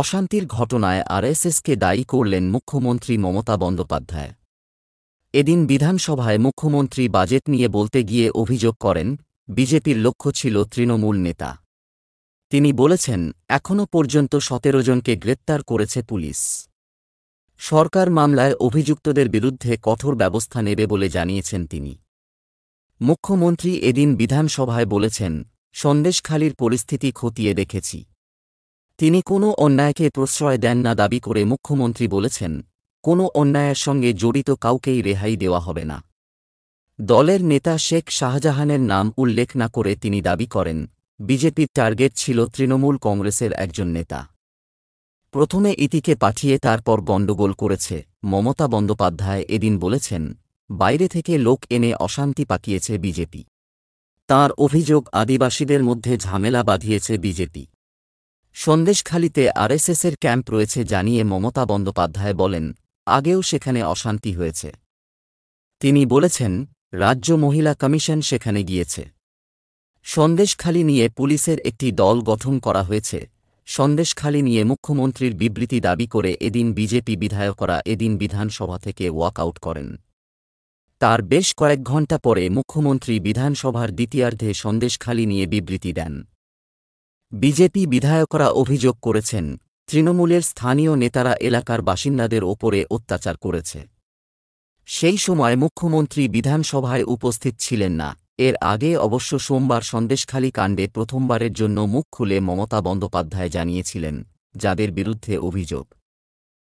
অশান্তির ঘটনায় আরএসএসকে দায়ী করলেন মুখ্যমন্ত্রী মমতা বন্দ্যোপাধ্যায় এদিন বিধানসভায় মুখ্যমন্ত্রী বাজেট নিয়ে বলতে গিয়ে অভিযোগ করেন বিজেপির লক্ষ্য ছিল তৃণমূল নেতা তিনি বলেছেন এখনও পর্যন্ত সতেরো জনকে গ্রেপ্তার করেছে পুলিশ সরকার মামলায় অভিযুক্তদের বিরুদ্ধে কঠোর ব্যবস্থা নেবে বলে জানিয়েছেন তিনি মুখ্যমন্ত্রী এদিন বিধানসভায় বলেছেন সন্দেশখালির পরিস্থিতি খতিয়ে দেখেছি তিনি কোনো অন্যায়কে প্রশ্রয় দেন না দাবি করে মুখ্যমন্ত্রী বলেছেন কোনো অন্যায়ের সঙ্গে জড়িত কাউকেই রেহাই দেওয়া হবে না দলের নেতা শেখ শাহজাহানের নাম উল্লেখ না করে তিনি দাবি করেন বিজেপির টার্গেট ছিল তৃণমূল কংগ্রেসের একজন নেতা প্রথমে ইতিকে পাঠিয়ে তারপর গণ্ডগোল করেছে মমতা বন্দ্যোপাধ্যায় এদিন বলেছেন বাইরে থেকে লোক এনে অশান্তি পাকিয়েছে বিজেপি তার অভিযোগ আদিবাসীদের মধ্যে ঝামেলা বাঁধিয়েছে বিজেপি সন্দেশখালিতে আরএসএসের ক্যাম্প রয়েছে জানিয়ে মমতা বন্দ্যোপাধ্যায় বলেন আগেও সেখানে অশান্তি হয়েছে তিনি বলেছেন রাজ্য মহিলা কমিশন সেখানে গিয়েছে সন্দেশখালি নিয়ে পুলিশের একটি দল গঠন করা হয়েছে সন্দেশখালি নিয়ে মুখ্যমন্ত্রীর বিবৃতি দাবি করে এদিন বিজেপি বিধায়করা এদিন বিধানসভা থেকে ওয়াকআউট করেন তার বেশ কয়েক ঘণ্টা পরে মুখ্যমন্ত্রী বিধানসভার দ্বিতীয়ার্ধে সন্দেশখালি নিয়ে বিবৃতি দেন বিজেপি বিধায়করা অভিযোগ করেছেন তৃণমূলের স্থানীয় নেতারা এলাকার বাসিন্দাদের ওপরে অত্যাচার করেছে সেই সময় মুখ্যমন্ত্রী বিধানসভায় উপস্থিত ছিলেন না এর আগে অবশ্য সোমবার সন্দেশখালী কাণ্ডে প্রথমবারের জন্য মুখ খুলে মমতা বন্দ্যোপাধ্যায় জানিয়েছিলেন যাদের বিরুদ্ধে অভিযোগ